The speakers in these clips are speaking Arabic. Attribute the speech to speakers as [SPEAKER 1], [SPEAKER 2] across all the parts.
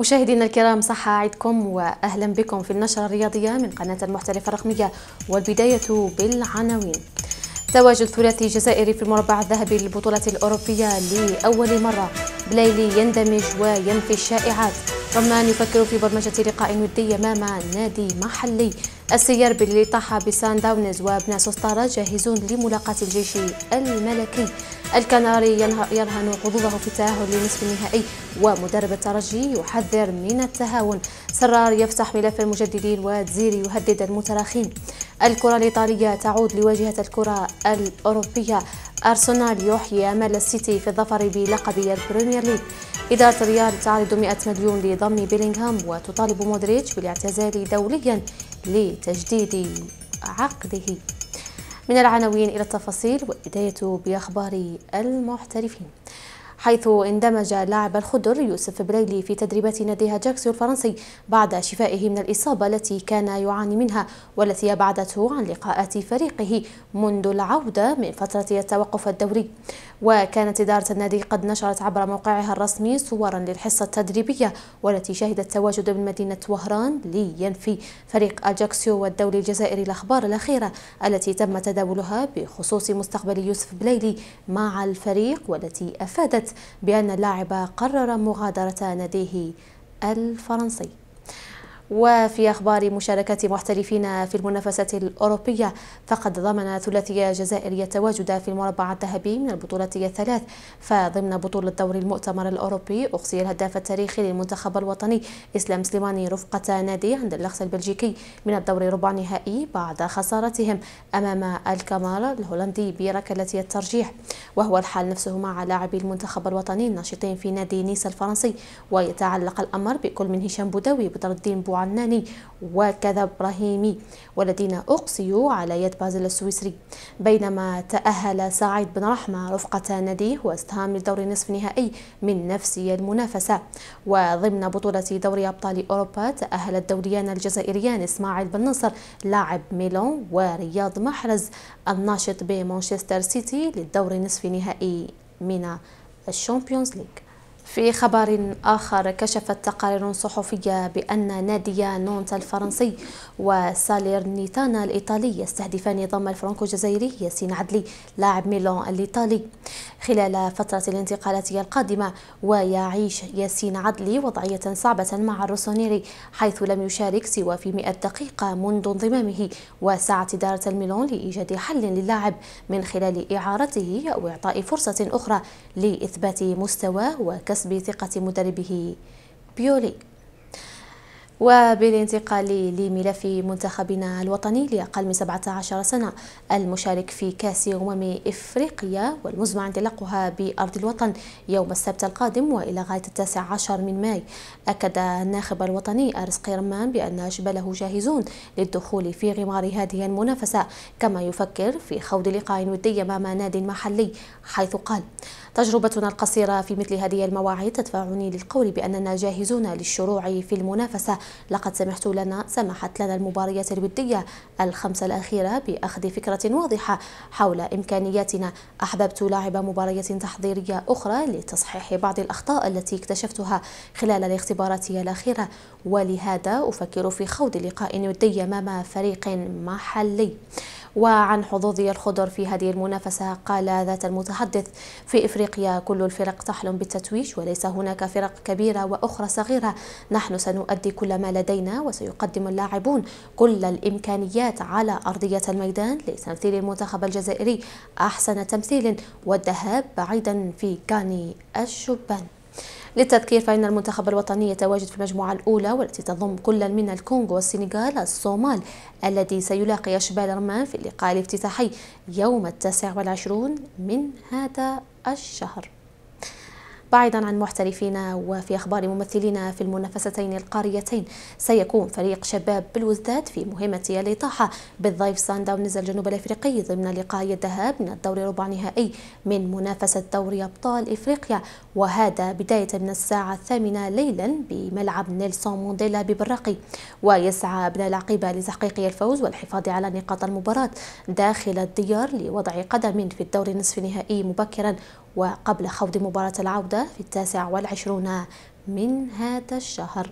[SPEAKER 1] مشاهدينا الكرام صحة عيدكم واهلا بكم في النشره الرياضيه من قناه المحترفه الرقميه والبدايه بالعناوين تواجد ثلاثي جزائري في المربع الذهبي للبطولة الأوروبية لأول مرة بليلي يندمج وينفي الشائعات رمان يفكر في برمجة لقاء ودي أمام نادي محلي السيار باللي طاح بسان داونز وابن سوستارا جاهزون لملاقاة الجيش الملكي الكناري يرهن قضوبه في التأهل لنصف النهائي ومدرب الترجي يحذر من التهاون سرار يفتح ملف المجددين وزيري يهدد المتراخين الكرة الإيطالية تعود لواجهة الكرة الأوروبية أرسنال يحيي أمل السيتي في الظفر بلقب البريمير ليج إدارة الرياض تعرض 100 مليون لضم بيلينغهام وتطالب مودريتش بالاعتزال دوليا لتجديد عقده من العناوين إلى التفاصيل وبداية بأخبار المحترفين حيث اندمج لاعب الخضر يوسف بريلي في تدريبات نادي هاجاكسيو الفرنسي بعد شفائه من الإصابة التي كان يعاني منها والتي أبعدته عن لقاءات فريقه منذ العودة من فترة التوقف الدوري وكانت إدارة النادي قد نشرت عبر موقعها الرسمي صورا للحصة التدريبية والتي شهدت تواجد من مدينة وهران لينفي فريق أجاكسيو والدولي الجزائري الأخبار الأخيرة التي تم تداولها بخصوص مستقبل يوسف بليلي مع الفريق والتي أفادت بأن اللاعب قرر مغادرة ناديه الفرنسي وفي أخبار مشاركة محترفين في المنافسة الأوروبية فقد ضمن ثلاثية جزائرية التواجد في المربع الذهبي من البطولة الثلاث فضمن بطولة دور المؤتمر الأوروبي أقصي الهداف التاريخي للمنتخب الوطني إسلام سليماني رفقة نادي عند اللخص البلجيكي من الدور ربع نهائي بعد خسارتهم أمام الكمال الهولندي بركلة الترجيح وهو الحال نفسه مع لاعبي المنتخب الوطني الناشطين في نادي نيس الفرنسي ويتعلق الأمر بكل من هشام بوداوي بدر الدين العناني وكذا إبراهيمي والذين أقصيوا على يد بازل السويسري بينما تأهل سعيد بن رحمة رفقة ناديه واستهام لدور نصف نهائي من نفس المنافسة وضمن بطولة دوري أبطال أوروبا تأهل الدوريان الجزائريان إسماعيل بن نصر لاعب ميلون ورياض محرز الناشط بمانشستر سيتي للدور نصف نهائي من الشامبيونز ليج في خبر آخر كشفت تقارير صحفية بأن نادي نونت الفرنسي وساليرنيتانا الإيطالي يستهدفان نظام الفرنكو الجزائري ياسين عدلي لاعب ميلون الإيطالي خلال فترة الانتقالات القادمة ويعيش ياسين عدلي وضعية صعبة مع الروسونيري حيث لم يشارك سوى في 100 دقيقة منذ انضمامه وسعت إدارة الميلون لإيجاد حل للاعب من خلال إعارته أو إعطاء فرصة أخرى لإثبات مستواه وكسب بثقة مدربه بيولي وبالانتقال لملف منتخبنا الوطني لأقل من 17 سنة المشارك في كأس أمم إفريقيا والمزمع انطلاقها بأرض الوطن يوم السبت القادم وإلى غاية التاسع عشر من ماي أكد الناخب الوطني أرس قيرمان بأن جبله جاهزون للدخول في غمار هذه المنافسة كما يفكر في خوض لقاء ودي أمام نادي محلي حيث قال تجربتنا القصيرة في مثل هذه المواعيد تدفعني للقول بأننا جاهزون للشروع في المنافسة لقد سمحت لنا سمحت لنا المباريات الودية الخمسة الأخيرة بأخذ فكرة واضحة حول إمكانياتنا أحببت لعب مبارية تحضيرية أخرى لتصحيح بعض الأخطاء التي اكتشفتها خلال الاختبارات الأخيرة ولهذا أفكر في خوض لقاء ودي أمام فريق محلي وعن حظوظ الخضر في هذه المنافسة قال ذات المتحدث في إفريقيا كل الفرق تحلم بالتتويج وليس هناك فرق كبيرة وأخرى صغيرة نحن سنؤدي كل ما لدينا وسيقدم اللاعبون كل الإمكانيات على أرضية الميدان لتمثيل المنتخب الجزائري أحسن تمثيل والذهاب بعيدا في كاني الشبان للتذكير فإن المنتخب الوطني يتواجد في المجموعة الأولى والتي تضم كل من الكونغو والسنغال الصومال الذي سيلاقي شبال رمان في اللقاء الافتتاحي يوم التاسع والعشرون من هذا الشهر بعيدا عن محترفينا وفي أخبار ممثلينا في المنافستين القاريتين سيكون فريق شباب بالوزداد في مهمة الإطاحة بالضيف سان داونز الجنوب الأفريقي ضمن لقاء الذهاب من الدور ربع نهائي من منافسة دوري أبطال إفريقيا وهذا بداية من الساعة الثامنة ليلا بملعب نيلسون مونديلا ببراقي ويسعى ابن العقيبه لتحقيق الفوز والحفاظ على نقاط المباراة داخل الديار لوضع قدم في الدور نصف نهائي مبكرا وقبل خوض مباراة العودة في التاسع والعشرون من هذا الشهر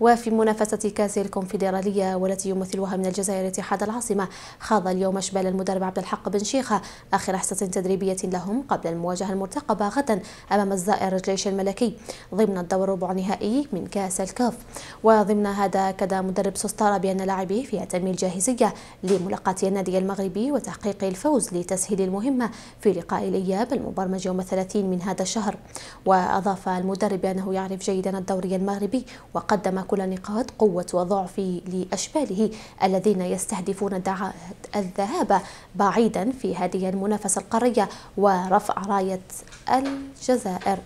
[SPEAKER 1] وفي منافسة كأس الكونفدرالية والتي يمثلها من الجزائر اتحاد العاصمة خاض اليوم شبال المدرب عبد الحق بن شيخة آخر حصة تدريبية لهم قبل المواجهة المرتقبة غدا أمام الزائر الجيش الملكي ضمن الدور ربع نهائي من كأس الكاف وضمن هذا كدا مدرب سوستارا بأن لاعبيه في أتم الجاهزية لملاقاة النادي المغربي وتحقيق الفوز لتسهيل المهمة في لقاء الإياب المبرمج يوم 30 من هذا الشهر وأضاف المدرب أنه يعرف جيدا الدوري المغربي وقدم كل نقاط قوة وضعف لأشباله الذين يستهدفون دعاء الذهاب بعيدا في هذه المنافسة القارية ورفع راية الجزائر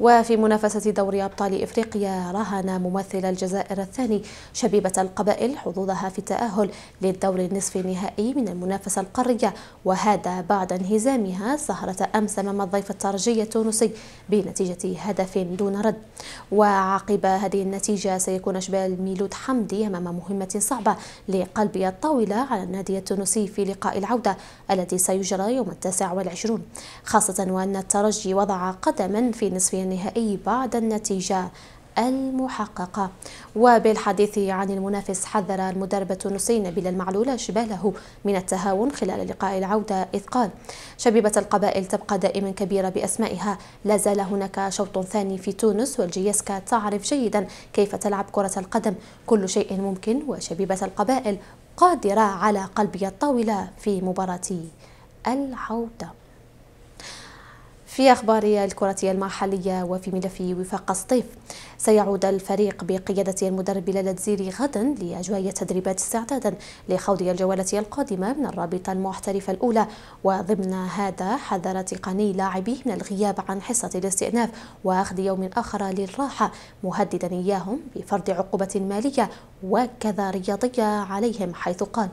[SPEAKER 1] وفي منافسة دوري أبطال إفريقيا رهن ممثل الجزائر الثاني شبيبة القبائل حظوظها في التأهل للدور النصف النهائي من المنافسة القارية وهذا بعد انهزامها سهرة أمس أمام الضيف الترجي التونسي بنتيجة هدف دون رد وعقب هذه النتيجة سيكون شبال ميلود حمدي أمام مهمة صعبة لقلب الطاولة على النادي التونسي في لقاء العودة الذي سيجرى يوم التاسع والعشرون خاصة وأن الترجي وضع قدما في نصف النهائي بعد النتيجة المحققة وبالحديث عن المنافس حذر المدرب التونسي نبيل المعلول شباله من التهاون خلال لقاء العودة إذ قال شبيبة القبائل تبقى دائما كبيرة بأسمائها لا زال هناك شوط ثاني في تونس والجيسكا تعرف جيدا كيف تلعب كرة القدم كل شيء ممكن وشبيبة القبائل قادرة على قلبي الطاولة في مباراة العودة في أخبار الكرة المحلية وفي ملف وفاق الصيف سيعود الفريق بقيادة المدرب للتزيري غدا لأجواء التدريبات استعدادا لخوض الجولة القادمة من الرابطة المحترفة الأولى وضمن هذا حذر تقني لاعبيه من الغياب عن حصة الاستئناف وأخذ يوم آخر للراحة مهددا إياهم بفرض عقوبة مالية وكذا رياضية عليهم حيث قال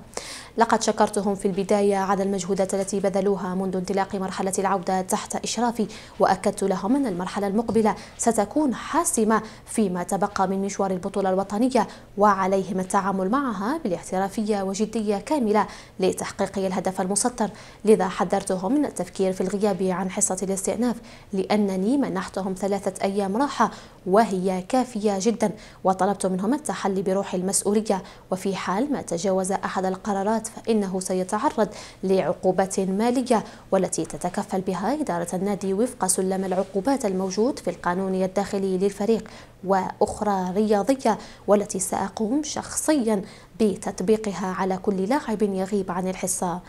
[SPEAKER 1] لقد شكرتهم في البداية على المجهودات التي بذلوها منذ انطلاق مرحلة العودة تحت إشرافي وأكدت لهم أن المرحلة المقبلة ستكون حاسمة فيما تبقى من مشوار البطولة الوطنية وعليهم التعامل معها بالاحترافية وجدية كاملة لتحقيق الهدف المسطر لذا حذرتهم من التفكير في الغياب عن حصة الاستئناف لأنني منحتهم ثلاثة أيام راحة وهي كافية جدا وطلبت منهم التحلي بروح المسؤولية وفي حال ما تجاوز أحد القرارات فإنه سيتعرض لعقوبة مالية والتي تتكفل بها إدارة النادي وفق سلم العقوبات الموجود في القانون الداخلي للفريق وأخرى رياضية والتي سأقوم شخصيا بتطبيقها على كل لاعب يغيب عن الحصة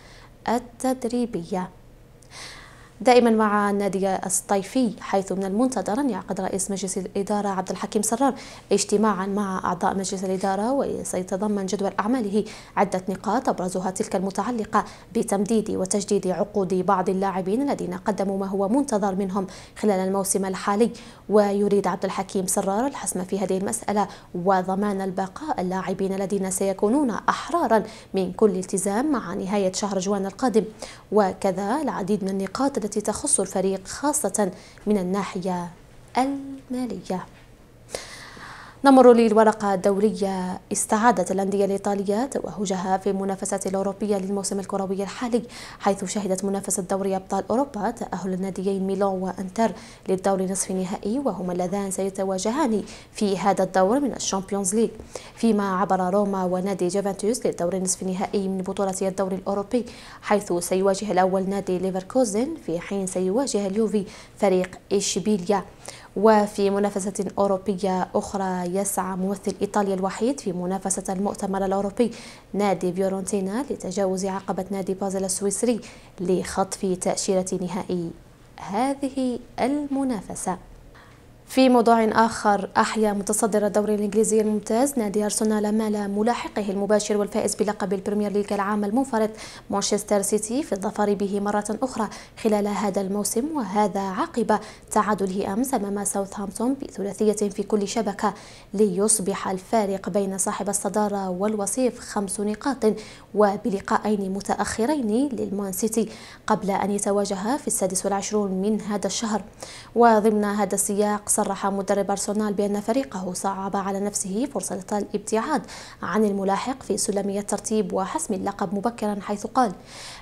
[SPEAKER 1] التدريبية دائما مع نادي الصيفي حيث من المنتظر أن يعقد رئيس مجلس الإدارة عبد الحكيم سرار اجتماعا مع أعضاء مجلس الإدارة وسيتضمن جدول أعماله عدة نقاط أبرزها تلك المتعلقة بتمديد وتجديد عقود بعض اللاعبين الذين قدموا ما هو منتظر منهم خلال الموسم الحالي ويريد عبد الحكيم سرار الحسم في هذه المسألة وضمان البقاء اللاعبين الذين سيكونون أحرارا من كل التزام مع نهاية شهر جوان القادم وكذا العديد من النقاط التي تخص الفريق خاصة من الناحية المالية نمر للورقة الدولية استعادت الأندية الإيطالية توهجها في المنافسات الأوروبية للموسم الكروي الحالي حيث شهدت منافسة دوري أبطال أوروبا تأهل الناديين ميلون وأنتر للدور نصف نهائي وهما اللذان سيتواجهان في هذا الدور من الشامبيونز ليج فيما عبر روما ونادي جوفنتوس للدور نصف نهائي من بطولة الدوري الأوروبي حيث سيواجه الأول نادي ليفركوزن في حين سيواجه اليوفي فريق إشبيليا وفي منافسة أوروبية أخرى يسعى ممثل إيطاليا الوحيد في منافسة المؤتمر الأوروبي نادي فيورنتينا لتجاوز عقبة نادي بازل السويسري لخطف تأشيرة نهائي هذه المنافسة في موضوع آخر أحيا متصدر الدوري الإنجليزي الممتاز نادي أرسنال مال ملاحقه المباشر والفائز بلقب البريمير ليج العام المنفرد مانشستر سيتي في الظفر به مرة أخرى خلال هذا الموسم وهذا عقب تعادله أمس أمام ساوثهامبتون بثلاثية في كل شبكة ليصبح الفارق بين صاحب الصدارة والوصيف خمس نقاط وبلقاءين متأخرين للمان سيتي قبل أن يتواجه في السادس والعشرون من هذا الشهر وضمن هذا السياق صرح مدرب أرسنال بأن فريقه صعب على نفسه فرصة الابتعاد عن الملاحق في سلمي الترتيب وحسم اللقب مبكرا حيث قال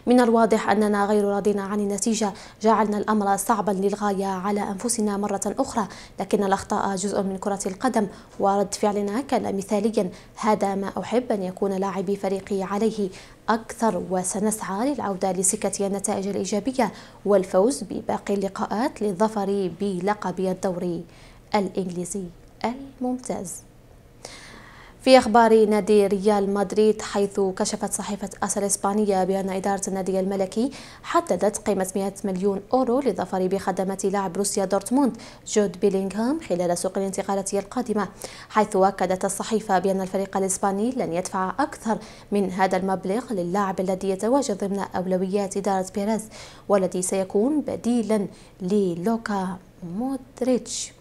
[SPEAKER 1] من الواضح أننا غير راضين عن النتيجة جعلنا الأمر صعبا للغاية على أنفسنا مرة أخرى لكن الأخطاء جزء من كرة القدم ورد فعلنا كان مثاليا هذا ما أحب أن يكون لاعبي فريقي عليه أكثر وسنسعى للعودة لسكة النتائج الإيجابية والفوز بباقي اللقاءات للظفر بلقب الدوري الإنجليزي الممتاز في أخبار نادي ريال مدريد حيث كشفت صحيفة أس الإسبانية بأن إدارة النادي الملكي حددت قيمة 100 مليون أورو للظفر بخدمه لاعب روسيا دورتموند جود بيلينغهام خلال سوق الانتقالات القادمة حيث أكدت الصحيفة بأن الفريق الإسباني لن يدفع أكثر من هذا المبلغ للاعب الذي يتواجد ضمن أولويات إدارة بيريز والذي سيكون بديلا للوكا مودريتش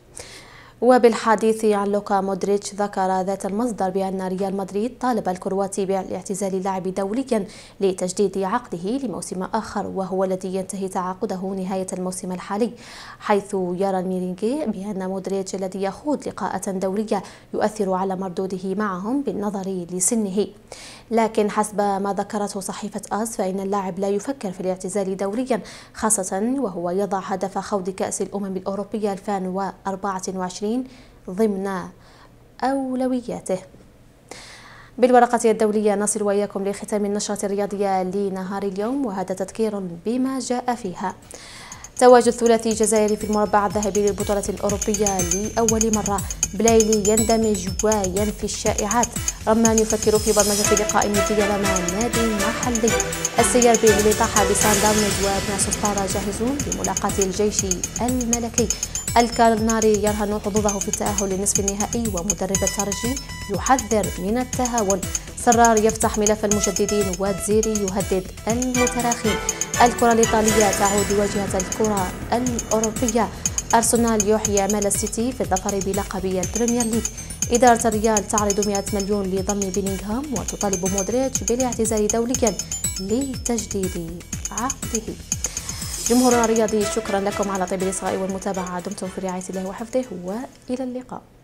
[SPEAKER 1] وبالحديث عن لوكا مودريتش ذكر ذات المصدر بأن ريال مدريد طالب الكرواتي باعتزال اللاعب دوليا لتجديد عقده لموسم آخر وهو الذي ينتهي تعاقده نهاية الموسم الحالي حيث يرى الميرينجي بأن مودريتش الذي يخوض لقاءة دولية يؤثر على مردوده معهم بالنظر لسنه لكن حسب ما ذكرته صحيفة آس فإن اللاعب لا يفكر في الاعتزال دوليا خاصة وهو يضع هدف خوض كأس الأمم الأوروبية 2024 اللاجئين ضمن أولوياته بالورقة الدولية نصل وإياكم لختام النشرة الرياضية لنهار اليوم وهذا تذكير بما جاء فيها تواجد ثلاثي جزائري في المربع الذهبي للبطولة الأوروبية لأول مرة بلايلي يندمج وينفي الشائعات رمان يفكر في برمجة لقاء نتيجة مع نادي محلي السيار طاح بسان داونز وابناء الطارة جاهزون لملاقاة الجيش الملكي الكالناري يرهن حظوظه في التأهل للنصف النهائي ومدرب الترجي يحذر من التهاون سرار يفتح ملف المجددين وزيري يهدد المتراخين الكرة الإيطالية تعود لواجهة الكرة الأوروبية أرسنال يحيي أمال السيتي في الظفر بلقب البريمير ليج إدارة الريال تعرض 100 مليون لضم بيلينغهام وتطالب مودريتش بالاعتزال دوليا لتجديد عقده جمهورنا الرياضي شكرا لكم على طيب الاصغاء والمتابعه دمتم في رعايه الله وحفظه والى اللقاء